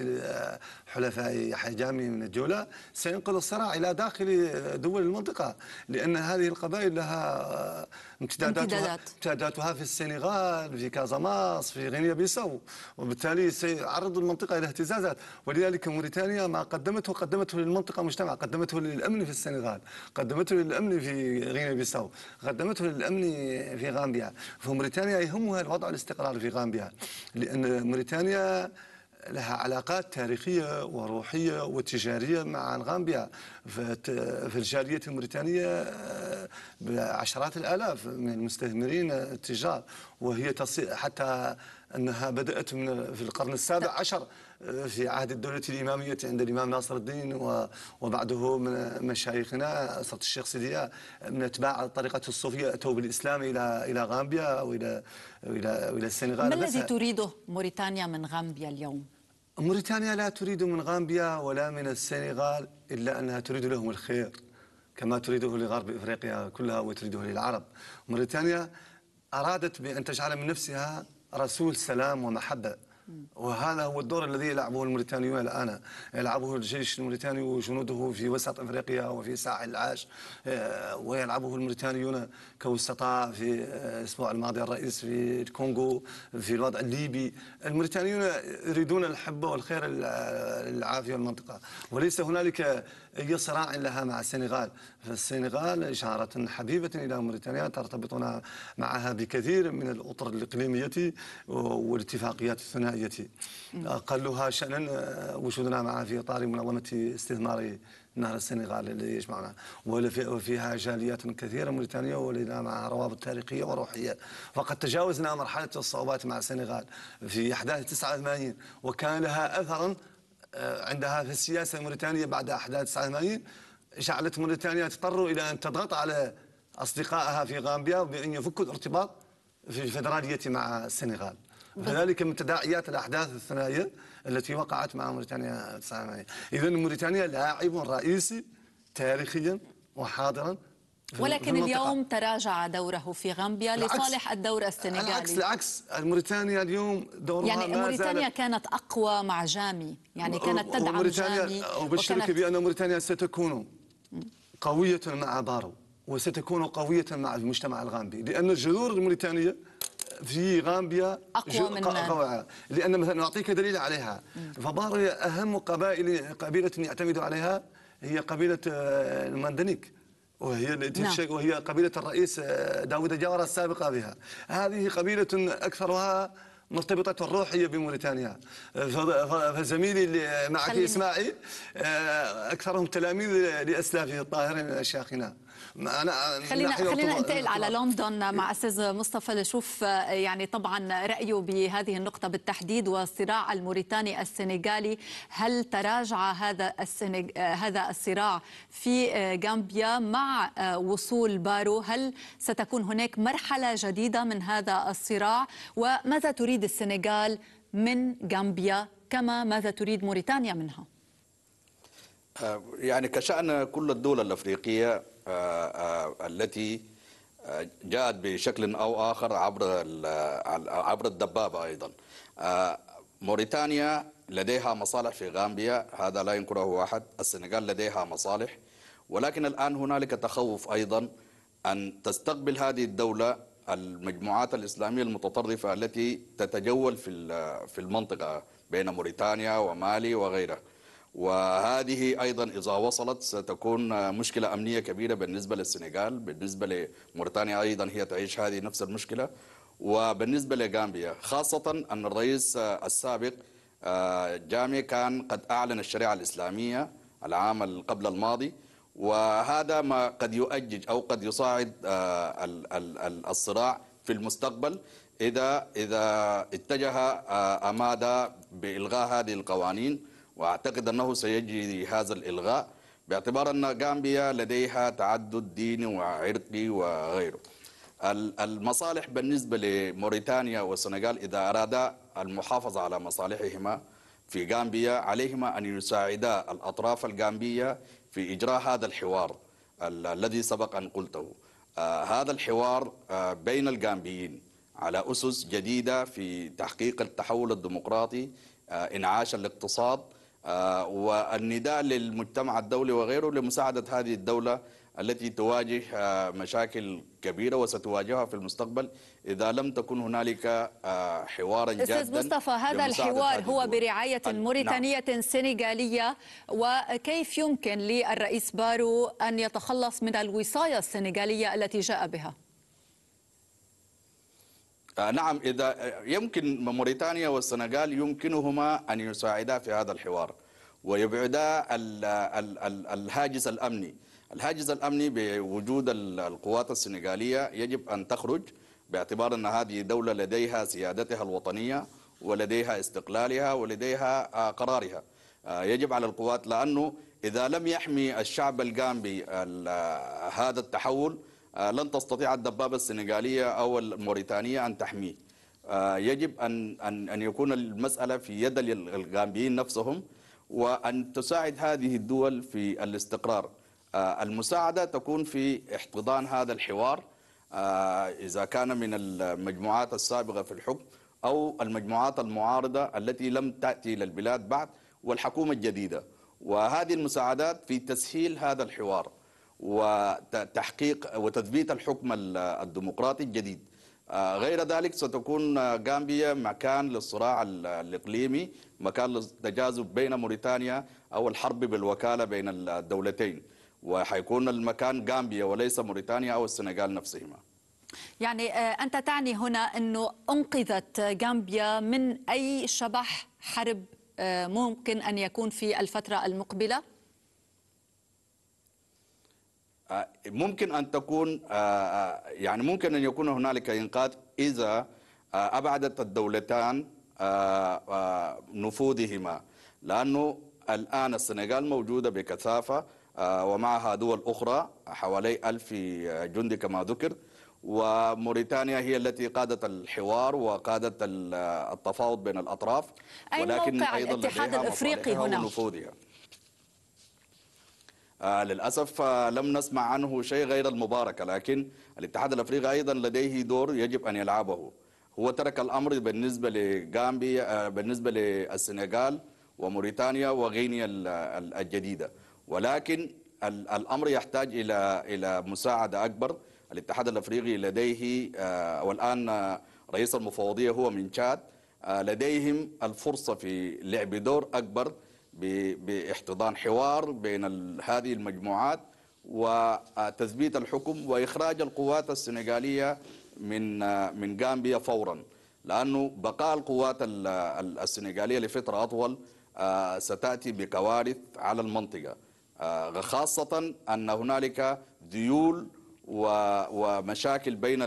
حلفاء حجامي من الجوله سينقل الصراع الى داخل دول المنطقه لان هذه القبائل لها آه، امتداداتها امتداداتها في السنغال في كازاماس في غينيا بيساو وبالتالي سيعرض المنطقه الى اهتزازات ولذلك موريتانيا ما قدمته قدمته للمنطقه مجتمع قدمته للامن في السنغال قدمته للامن في غينيا بيساو قدمته للامن في غامبيا فموريتانيا يهمها الوضع الاستقرار في غامبيا لأن موريتانيا لها علاقات تاريخية وروحية وتجارية مع غامبيا في الجالية الموريتانية آه، بعشرات الآلاف من المستثمرين التجار وهي حتى أنها بدأت من في القرن السابع عشر في عهد الدولة الإمامية عند الإمام ناصر الدين وبعده من مشايخنا أسرة الشيخ سيدية من أتباع طريقة الصوفية أتوا بالإسلام إلى إلى غامبيا وإلى إلى إلى السنغال ما الذي تريده موريتانيا من غامبيا اليوم؟ موريتانيا لا تريد من غامبيا ولا من السنغال إلا أنها تريد لهم الخير كما تريده لغرب إفريقيا كلها وتريده للعرب موريتانيا أرادت بأن تجعل من نفسها رسول سلام ومحبة وهذا هو الدور الذي يلعبه الموريتانيون الان يلعبه الجيش الموريتاني وجنوده في وسط افريقيا وفي ساحل العاج آه، ويلعبه الموريتانيون كوسطاء في آه، الاسبوع الماضي الرئيس في الكونغو في الوضع الليبي الموريتانيون يريدون الحب والخير آه، العافيه المنطقه وليس هنالك أي صراع لها مع السنغال فالسنغال اشاره حبيبة إلى موريتانيا ترتبطنا معها بكثير من الأطر الإقليمية والاتفاقيات الثنائية أقلها شأنا آه، وجودنا معها في إطار منظمة استثمار نهر السنغال الذي يجمعنا وفيها جاليات كثيرة موريتانية ولنا معها روابط تاريخية وروحية فقد تجاوزنا مرحلة الصعوبات مع السنغال في أحداث 89 وكان لها أثرا عندها في السياسه الموريتانيه بعد احداث 89 جعلت موريتانيا تضطر الى ان تضغط على اصدقائها في غامبيا بان يفكوا الارتباط في الفدراليه مع السنغال. هنالك من تداعيات الاحداث الثنائيه التي وقعت مع موريتانيا 89. اذا موريتانيا لاعب رئيسي تاريخيا وحاضرا ولكن اليوم تراجع دوره في غامبيا لصالح الدور السنغالي العكس العكس موريتانيا اليوم دورها يعني موريتانيا كانت اقوى مع جامي يعني كانت تدعم جامي وبشرك وكانت... بان موريتانيا ستكون قويه مع بارو وستكون قويه مع المجتمع الغامبي لان الجذور الموريتانيه في غامبيا اقوى من أقوى. لان مثلا اعطيك دليل عليها فبارو اهم قبائل قبيله يعتمد عليها هي قبيله آه، الماندنيك وهي نعم. وهي قبيلة الرئيس آه، داوود جورة السابقة بها هذه قبيلة أكثرها مرتبطة الروحية بموريتانيا آه، فزميلي اللي معك إسماعيل آه، أكثرهم تلاميذ لأسلافه الطاهرين من أشياخنا انا خلينا خلينا ننتقل على لندن مع إيه. استاذ مصطفى لشوف آه، يعني طبعا رايه بهذه النقطه بالتحديد والصراع الموريتاني السنغالي هل تراجع هذا السنج... آه، هذا الصراع في آه، غامبيا مع وصول بارو هل ستكون هناك مرحله جديده من هذا الصراع وماذا تريد السنغال من غامبيا كما ماذا تريد موريتانيا منها يعني كشأن كل الدول الأفريقية آه، آه، التي آه، جاءت بشكل او اخر عبر عبر الدبابه ايضا موريتانيا لديها مصالح في غامبيا هذا لا ينكره احد السنغال لديها مصالح ولكن الان هنالك تخوف ايضا ان تستقبل هذه الدوله المجموعات الاسلاميه المتطرفه التي تتجول في في المنطقه بين موريتانيا ومالي وغيرها وهذه أيضا إذا وصلت ستكون مشكلة أمنية كبيرة بالنسبة للسنغال بالنسبة لموريتانيا أيضا هي تعيش هذه نفس المشكلة وبالنسبة لغامبيا خاصة أن الرئيس السابق آه، جامي كان قد أعلن الشريعة الإسلامية العام قبل الماضي وهذا ما قد يؤجج أو قد يصاعد آه، الصراع في المستقبل إذا إذا اتجه آه، أمادا بإلغاء هذه القوانين وأعتقد أنه سيجري هذا الإلغاء باعتبار أن غامبيا لديها تعدد ديني وعرقي وغيره المصالح بالنسبة لموريتانيا والسنغال إذا أرادا المحافظة على مصالحهما في غامبيا عليهما أن يساعدا الأطراف الجامبية في إجراء هذا الحوار الذي سبق أن قلته آه، هذا الحوار آه، بين الجامبيين على أسس جديدة في تحقيق التحول الديمقراطي آه، إنعاش الاقتصاد آه، والنداء للمجتمع الدولي وغيره لمساعدة هذه الدولة التي تواجه آه، مشاكل كبيرة وستواجهها في المستقبل إذا لم تكن هنالك آه، حوارا جادا أستاذ مصطفى هذا الحوار هو برعاية نعم. موريتانية نعم. سنغالية وكيف يمكن للرئيس بارو أن يتخلص من الوصاية السنغالية التي جاء بها؟ آه، نعم إذا آه، يمكن موريتانيا والسنغال يمكنهما أن يساعدا في هذا الحوار ويبعدا الهاجس الأمني الهاجس الأمني بوجود القوات السنغالية يجب أن تخرج باعتبار أن هذه دولة لديها سيادتها الوطنية ولديها استقلالها ولديها آه، قرارها يجب على القوات لأنه إذا لم يحمي الشعب الجامبي هذا التحول آه، لن تستطيع الدبابة السنغالية أو الموريتانية أن تحميه آه، يجب أن, أن, أن يكون المسألة في يد الغامبيين نفسهم وأن تساعد هذه الدول في الاستقرار آه، المساعدة تكون في احتضان هذا الحوار إذا كان من المجموعات السابقة في الحكم أو المجموعات المعارضة التي لم تأتي إلى البلاد بعد والحكومة الجديدة وهذه المساعدات في تسهيل هذا الحوار وتحقيق وتثبيت الحكم الديمقراطي الجديد آه، غير ذلك ستكون آه، غامبيا مكان للصراع الإقليمي مكان للتجاذب بين موريتانيا أو الحرب بالوكالة بين الدولتين وحيكون المكان غامبيا وليس موريتانيا أو السنغال نفسهما يعني آه، أنت تعني هنا أنه أنقذت غامبيا من أي شبح حرب ممكن أن يكون في الفترة المقبلة؟ آه، ممكن أن تكون آه، آه، يعني ممكن أن يكون هنالك إنقاذ إذا أبعدت الدولتان نفوذهما لأنه الآن السنغال موجودة بكثافة ومعها دول أخرى حوالي ألف جندي كما ذكر وموريتانيا هي التي قادت الحوار وقادت التفاوض بين الأطراف أي ولكن موقع أيضا الاتحاد الأفريقي هنا ونفوذها آه، للأسف آه، لم نسمع عنه شيء غير المباركة لكن الاتحاد الأفريقي أيضا لديه دور يجب أن يلعبه هو ترك الأمر بالنسبة لغامبيا آه، بالنسبة للسنغال وموريتانيا وغينيا الجديدة ولكن الأمر يحتاج إلى إلى مساعدة أكبر الاتحاد الأفريقي لديه والآن رئيس المفوضية هو من تشاد لديهم الفرصة في لعب دور أكبر باحتضان حوار بين هذه المجموعات وتثبيت الحكم واخراج القوات السنغاليه من من جامبيا فورا لانه بقاء القوات السنغاليه لفتره اطول آه، ستاتي بكوارث على المنطقه آه، خاصه ان هنالك ذيول ومشاكل بين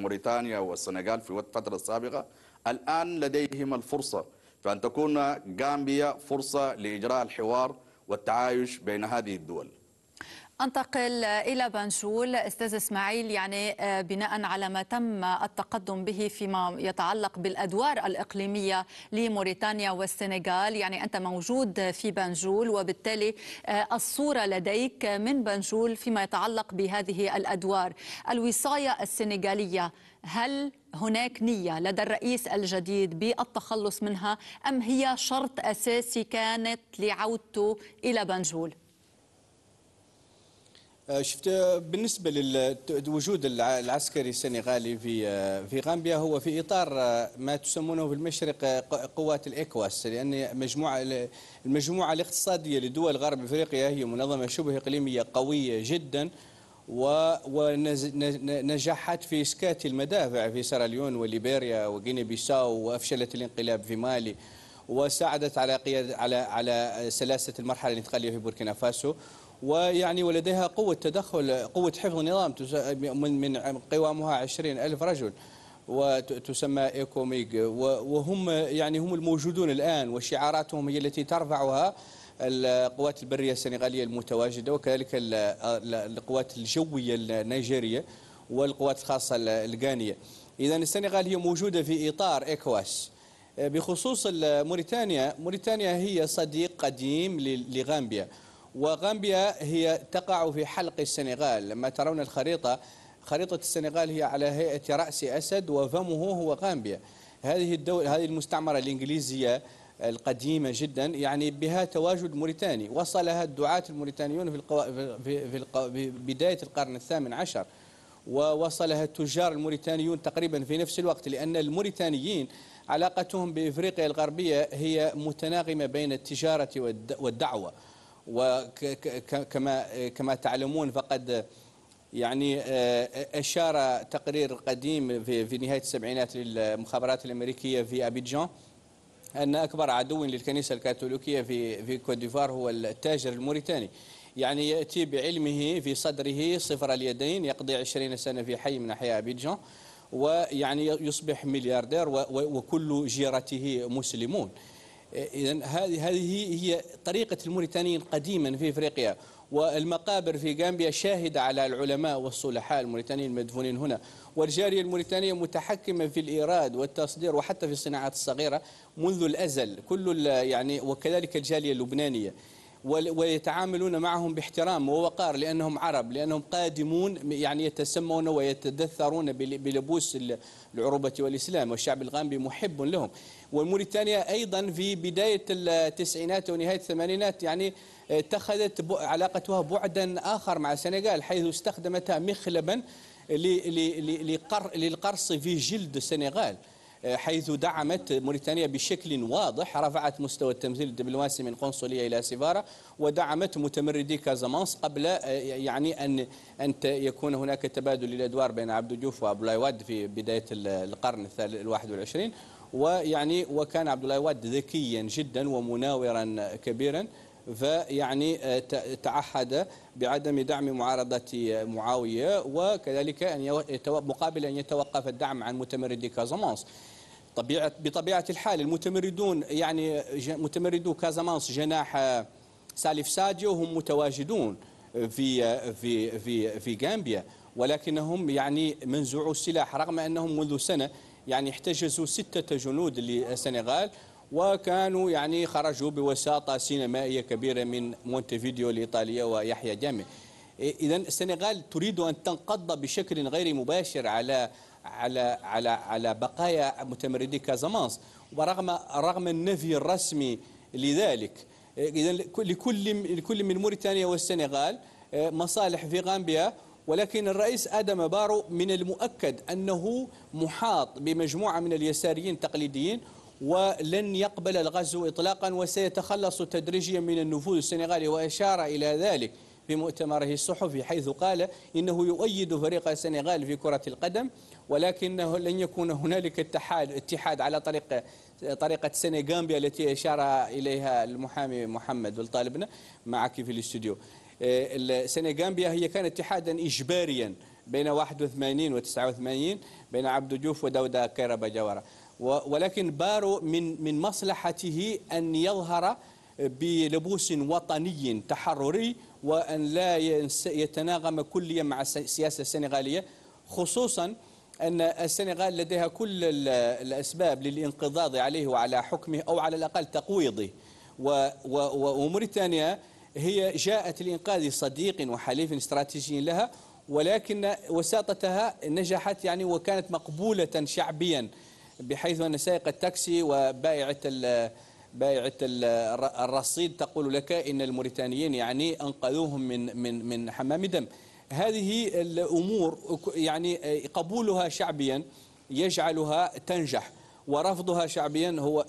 موريتانيا والسنغال في الفتره السابقه الان لديهم الفرصه فأن تكون غامبيا فرصة لإجراء الحوار والتعايش بين هذه الدول انتقل الى بنشول استاذ اسماعيل يعني آه، بناء على ما تم التقدم به فيما يتعلق بالادوار الاقليميه لموريتانيا والسنغال يعني انت موجود في بنجول وبالتالي آه، الصوره لديك من بنجول فيما يتعلق بهذه الادوار الوصايه السنغاليه هل هناك نية لدى الرئيس الجديد بالتخلص منها أم هي شرط أساسي كانت لعودته إلى بنجول؟ أه، شفت بالنسبة لوجود العسكري السنغالي في أه، في غامبيا هو في إطار أه، ما تسمونه في المشرق قوات الإكواس لأن مجموعة المجموعة الاقتصادية لدول غرب أفريقيا هي منظمة شبه إقليمية قوية جدا ونجحت في إسكات المدافع في سيراليون وليبيريا وغيني بيساو وأفشلت الانقلاب في مالي وساعدت على قيادة على على سلاسة المرحلة الانتقالية في بوركينا فاسو ويعني ولديها قوة تدخل قوة حفظ نظام من من قوامها 20 ألف رجل وتسمى ايكوميغ وهم يعني هم الموجودون الآن وشعاراتهم هي التي ترفعها القوات البرية السنغالية المتواجدة وكذلك القوات الجوية النيجيرية والقوات الخاصة الغانية إذا السنغال هي موجودة في إطار ايكواس. آه، بخصوص موريتانيا موريتانيا هي صديق قديم لغامبيا وغامبيا هي تقع في حلق السنغال لما ترون الخريطة خريطة السنغال هي على هيئة رأس أسد وفمه هو غامبيا هذه الدول هذه المستعمرة الإنجليزية القديمة جدا يعني بها تواجد موريتاني وصلها الدعاة الموريتانيون في, القو... في... في الق... بداية القرن الثامن عشر ووصلها التجار الموريتانيون تقريبا في نفس الوقت لأن الموريتانيين علاقتهم بإفريقيا الغربية هي متناغمة بين التجارة والدعوة وكما كما تعلمون فقد يعني آه، أشار تقرير قديم في نهاية السبعينات للمخابرات الأمريكية في أبيجان أن أكبر عدو للكنيسة الكاثوليكية في في كوت ديفوار هو التاجر الموريتاني يعني يأتي بعلمه في صدره صفر اليدين يقضي 20 سنة في حي من أحياء أبيجان ويعني يصبح ملياردير وكل جيرته مسلمون إذا هذه هي طريقة الموريتانيين قديما في إفريقيا والمقابر في غامبيا شاهدة على العلماء والصلحاء الموريتانيين المدفونين هنا والجارية الموريتانية متحكمة في الإيراد والتصدير وحتى في الصناعات الصغيرة منذ الأزل كل يعني وكذلك الجالية اللبنانية ويتعاملون معهم باحترام ووقار لأنهم عرب لأنهم قادمون يعني يتسمون ويتدثرون بلبوس العروبة والإسلام والشعب الغامبي محب لهم وموريتانيا أيضا في بداية التسعينات ونهاية الثمانينات يعني اتخذت علاقتها بعدا آخر مع السنغال حيث استخدمتها مخلبا للقرص في جلد السنغال آه، حيث دعمت موريتانيا بشكل واضح رفعت مستوى التمثيل الدبلوماسي من قنصليه الى سفاره ودعمت متمردي كازامانس قبل آه، يعني ان ان يكون هناك تبادل للادوار بين عبد الجوف وابو لايواد في بدايه القرن الواحد والعشرين ويعني وكان عبد الله ذكيا جدا ومناورا كبيرا فيعني آه، تعهد بعدم دعم معارضة معاوية وكذلك أن مقابل أن يتوقف الدعم عن متمردي كازامانس بطبيعة الحال المتمردون يعني متمردو كازامانس جناح سالف ساديو هم متواجدون في في في في غامبيا ولكنهم يعني منزوعوا السلاح رغم انهم منذ سنه يعني احتجزوا سته جنود للسنغال وكانوا يعني خرجوا بوساطة سينمائية كبيرة من مونتفيديو الإيطالية ويحيى جامع إذا السنغال تريد أن تنقض بشكل غير مباشر على على على على بقايا متمردي كازامانس ورغم رغم النفي الرسمي لذلك إذا لكل لكل من موريتانيا والسنغال آه، مصالح في غامبيا ولكن الرئيس آدم بارو من المؤكد أنه محاط بمجموعة من اليساريين التقليديين ولن يقبل الغزو إطلاقا وسيتخلص تدريجيا من النفوذ السنغالي وأشار إلى ذلك في مؤتمره الصحفي حيث قال إنه يؤيد فريق السنغال في كرة القدم ولكنه لن يكون هنالك اتحاد اتحاد على طريق طريقة سنغامبيا التي أشار إليها المحامي محمد بالطالبنا معك في الاستوديو إيه، سنغامبيا هي كان اتحادا إجباريا بين 81 و 89 بين عبد جوف وداودا كيربا جوارة ولكن بارو من من مصلحته ان يظهر بلبوس وطني تحرري وان لا يتناغم كليا مع السياسه السنغاليه خصوصا ان السنغال لديها كل الاسباب للانقضاض عليه وعلى حكمه او على الاقل تقويضه وموريتانيا هي جاءت لانقاذ صديق وحليف استراتيجي لها ولكن وساطتها نجحت يعني وكانت مقبوله شعبيا بحيث أن سائق التاكسي وبائعة بائعة الرصيد تقول لك إن الموريتانيين يعني أنقذوهم من من من حمام دم هذه الأمور يعني قبولها شعبيا يجعلها تنجح ورفضها شعبيا هو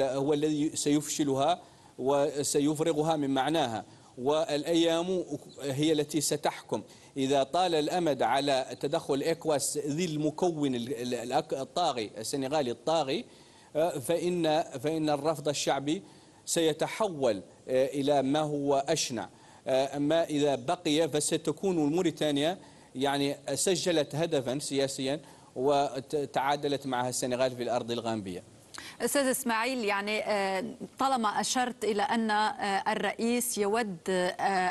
هو الذي سيفشلها وسيفرغها من معناها والايام هي التي ستحكم إذا طال الأمد على تدخل إكواس ذي المكون الطاغي السنغالي الطاغي آه، فإن فإن الرفض الشعبي سيتحول آه، إلى ما هو أشنع آه، أما إذا بقي فستكون موريتانيا يعني سجلت هدفا سياسيا وتعادلت معها السنغال في الأرض الغامبية استاذ اسماعيل يعني آه، طالما اشرت الى ان آه، الرئيس يود آه،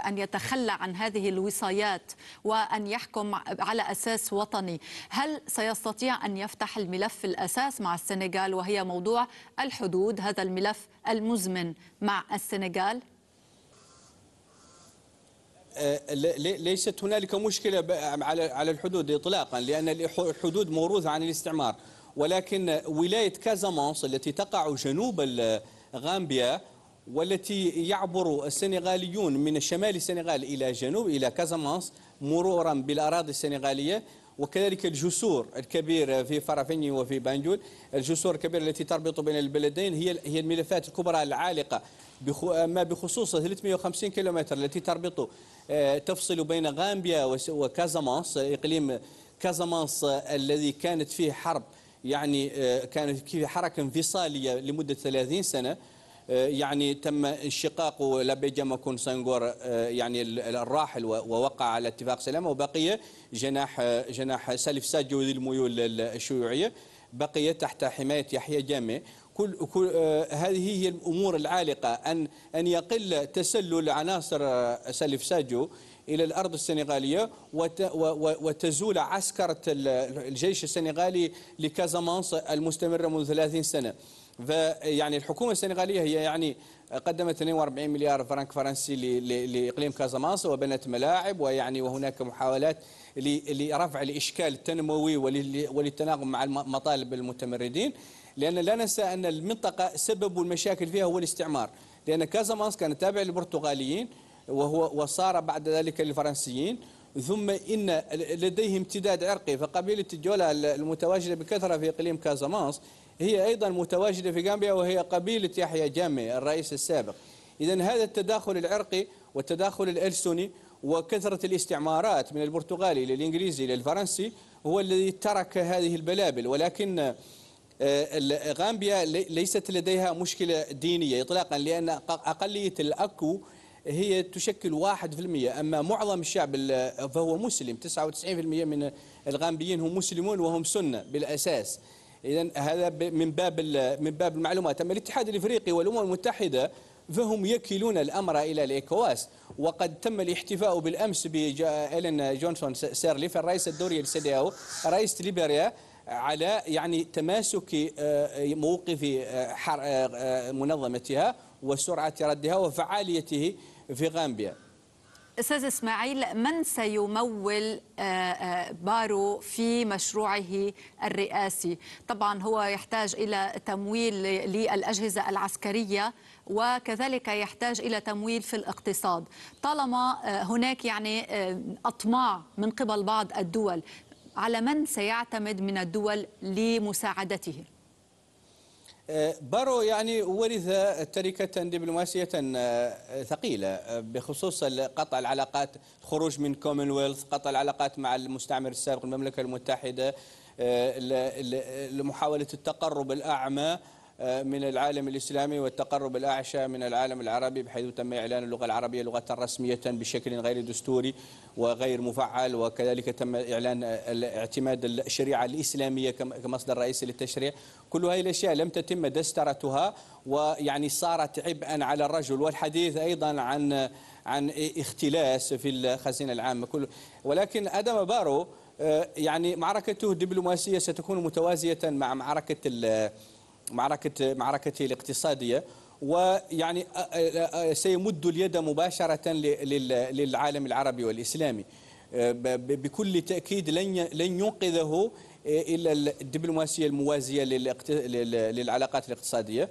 ان يتخلى عن هذه الوصايات وان يحكم على اساس وطني، هل سيستطيع ان يفتح الملف الاساس مع السنغال وهي موضوع الحدود هذا الملف المزمن مع السنغال؟ ليست هنالك مشكله على الحدود اطلاقا لان الحدود موروثه عن الاستعمار ولكن ولاية كازامانس التي تقع جنوب غامبيا والتي يعبر السنغاليون من شمال السنغال إلى جنوب إلى كازامانس مرورا بالأراضي السنغالية وكذلك الجسور الكبيرة في فرافيني وفي بانجول الجسور الكبيرة التي تربط بين البلدين هي هي الملفات الكبرى العالقة ما بخصوص 350 كيلومتر التي تربط آه، تفصل بين غامبيا وكازامانس إقليم كازامانس الذي كانت فيه حرب يعني آه، كانت في حركة انفصالية لمدة 30 سنة آه، يعني تم انشقاق لابيجاما كون سانغور آه، يعني الراحل ووقع على اتفاق سلام وبقي جناح جناح سالف ساجو ذي الميول الشيوعية بقي تحت حماية يحيى جامع كل, كل هذه هي الامور العالقه ان ان يقل تسلل عناصر سلف ساجو إلى الأرض السنغالية وتزول عسكرة الجيش السنغالي لكازامانس المستمرة منذ 30 سنة فيعني الحكومة السنغالية هي يعني قدمت 42 مليار فرنك فرنسي لإقليم كازامانس وبنت ملاعب ويعني وهناك محاولات لرفع الإشكال التنموي وللتناغم مع مطالب المتمردين لأن لا ننسى أن المنطقة سبب المشاكل فيها هو الاستعمار لأن كازامانس كانت تابعة للبرتغاليين وهو وصار بعد ذلك للفرنسيين ثم ان لديه امتداد عرقي فقبيله الجوله المتواجده بكثره في اقليم كازامانس هي ايضا متواجده في غامبيا وهي قبيله يحيى جامي الرئيس السابق اذا هذا التداخل العرقي والتداخل الالسني وكثره الاستعمارات من البرتغالي للانجليزي للفرنسي هو الذي ترك هذه البلابل ولكن آه، غامبيا ليست لديها مشكله دينيه اطلاقا لان اقليه الاكو هي تشكل 1% أما معظم الشعب فهو مسلم 99% من الغامبيين هم مسلمون وهم سنة بالأساس إذا هذا من باب من باب المعلومات أما الاتحاد الإفريقي والأمم المتحدة فهم يكلون الأمر إلى الإكواس وقد تم الاحتفاء بالأمس بإلين جونسون سيرليف الرئيس الدوري للسيدياو رئيس ليبيريا على يعني تماسك آه، موقف آه، آه، منظمتها وسرعة ردها وفعاليته في غامبيا استاذ اسماعيل من سيمول آه، آه، بارو في مشروعه الرئاسي طبعا هو يحتاج الى تمويل للاجهزه العسكريه وكذلك يحتاج الى تمويل في الاقتصاد طالما آه، هناك يعني اطماع من قبل بعض الدول على من سيعتمد من الدول لمساعدته آه، بارو يعني ورث تركة دبلوماسية آه، ثقيلة آه، بخصوص قطع العلاقات الخروج من كومنولث قطع العلاقات مع المستعمر السابق المملكة المتحدة لمحاولة التقرب الأعمى من العالم الإسلامي والتقرب الأعشى من العالم العربي بحيث تم إعلان اللغة العربية لغة رسمية بشكل غير دستوري وغير مفعل وكذلك تم إعلان اعتماد الشريعة الإسلامية كمصدر رئيسي للتشريع كل هذه الأشياء لم تتم دسترتها ويعني صارت عبئا على الرجل والحديث أيضا عن عن اختلاس في الخزينة العامة كله ولكن أدم بارو آه، يعني معركته الدبلوماسية ستكون متوازية مع معركة معركة معركته الاقتصادية ويعني سيمد اليد مباشرة للعالم العربي والإسلامي بكل تأكيد لن لن ينقذه إلا الدبلوماسية الموازية للعلاقات الاقتصادية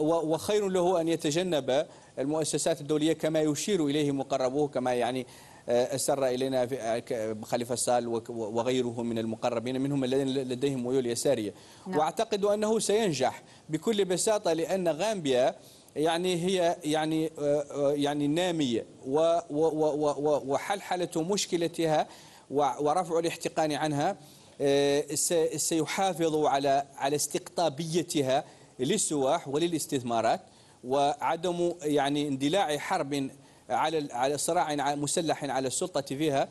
وخير له أن يتجنب المؤسسات الدولية كما يشير إليه مقربوه كما يعني أسر آه، إلينا آه، خليفة سال وغيره من المقربين منهم الذين لديهم ميول يسارية نعم. وأعتقد أنه سينجح بكل بساطة لأن غامبيا يعني هي يعني آه، يعني نامية وحلحلة مشكلتها ورفع الاحتقان عنها سيحافظ على على استقطابيتها للسواح وللاستثمارات وعدم يعني اندلاع حرب على على صراع مسلح على السلطة فيها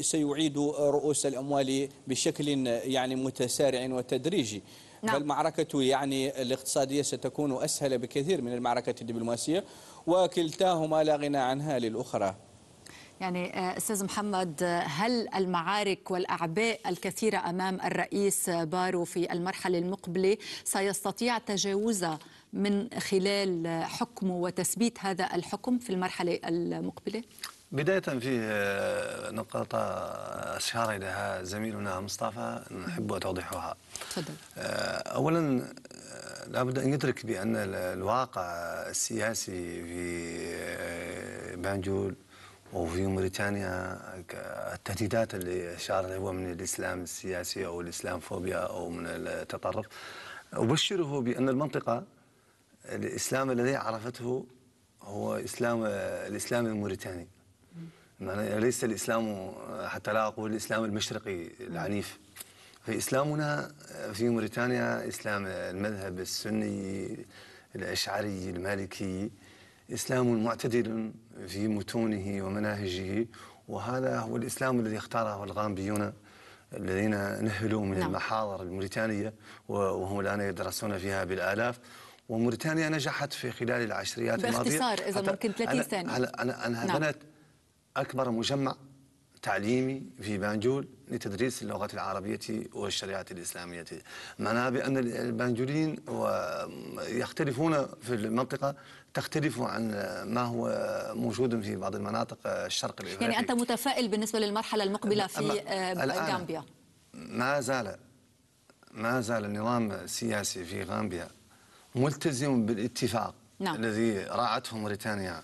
سيعيد رؤوس الأموال بشكل يعني متسارع وتدريجي نعم. فالمعركة يعني الاقتصادية ستكون أسهل بكثير من المعركة الدبلوماسية وكلتاهما لا غنى عنها للأخرى يعني آه، استاذ محمد هل المعارك والاعباء الكثيره امام الرئيس بارو في المرحله المقبله سيستطيع تجاوزها من خلال حكمه وتثبيت هذا الحكم في المرحلة المقبلة؟ بداية في نقطة أشار إليها زميلنا مصطفى نحب توضيحها تفضل آه، أولا آه، لابد أن يدرك بأن الواقع السياسي في آه، بانجول وفي موريتانيا التهديدات اللي أشار هو من الإسلام السياسي أو الإسلام فوبيا أو من التطرف أبشره بأن المنطقة الاسلام الذي عرفته هو اسلام الاسلام الموريتاني يعني ليس الاسلام حتى لا اقول الاسلام المشرقي العنيف فاسلامنا في, في موريتانيا اسلام المذهب السني الاشعري المالكي اسلام معتدل في متونه ومناهجه وهذا هو الاسلام الذي اختاره الغامبيون الذين نهلوا من نعم. المحاضر الموريتانيه وهم الان يدرسون فيها بالالاف وموريتانيا نجحت في خلال العشريات باختصار الماضية باختصار إذا ممكن 30 ثانية انا أنا أنا نعم. بنت أكبر مجمع تعليمي في بانجول لتدريس اللغة العربية والشريعة الإسلامية معناها بأن البانجولين يختلفون في المنطقة تختلف عن ما هو موجود في بعض المناطق الشرق الإفريقي يعني أنت متفائل بالنسبة للمرحلة المقبلة في آه، غامبيا ما زال ما زال النظام السياسي في غامبيا ملتزم بالاتفاق نعم. الذي راعته موريتانيا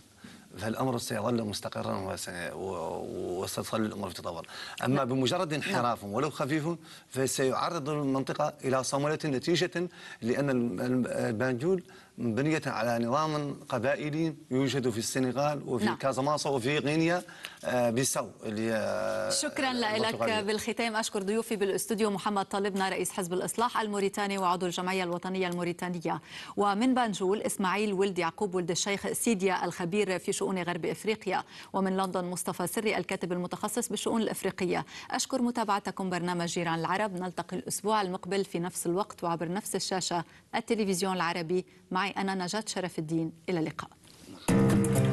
فالامر سيظل مستقرا وستظل الامور تتطور اما نعم. بمجرد نعم. انحراف ولو خفيف فسيعرض المنطقه الى صمله نتيجه لان البانجول مبنية على نظام قبائلي يوجد في السنغال وفي نعم. كازماسا وفي غينيا آه، بيساو آه، شكرا لك بالختام أشكر ضيوفي بالاستوديو محمد طالبنا رئيس حزب الإصلاح الموريتاني وعضو الجمعية الوطنية الموريتانية ومن بنجول إسماعيل ولد يعقوب ولد الشيخ سيديا الخبير في شؤون غرب إفريقيا ومن لندن مصطفى سري الكاتب المتخصص بالشؤون الإفريقية أشكر متابعتكم برنامج جيران العرب نلتقي الأسبوع المقبل في نفس الوقت وعبر نفس الشاشة التلفزيون العربي معي معي أنا نجاة شرف الدين إلى اللقاء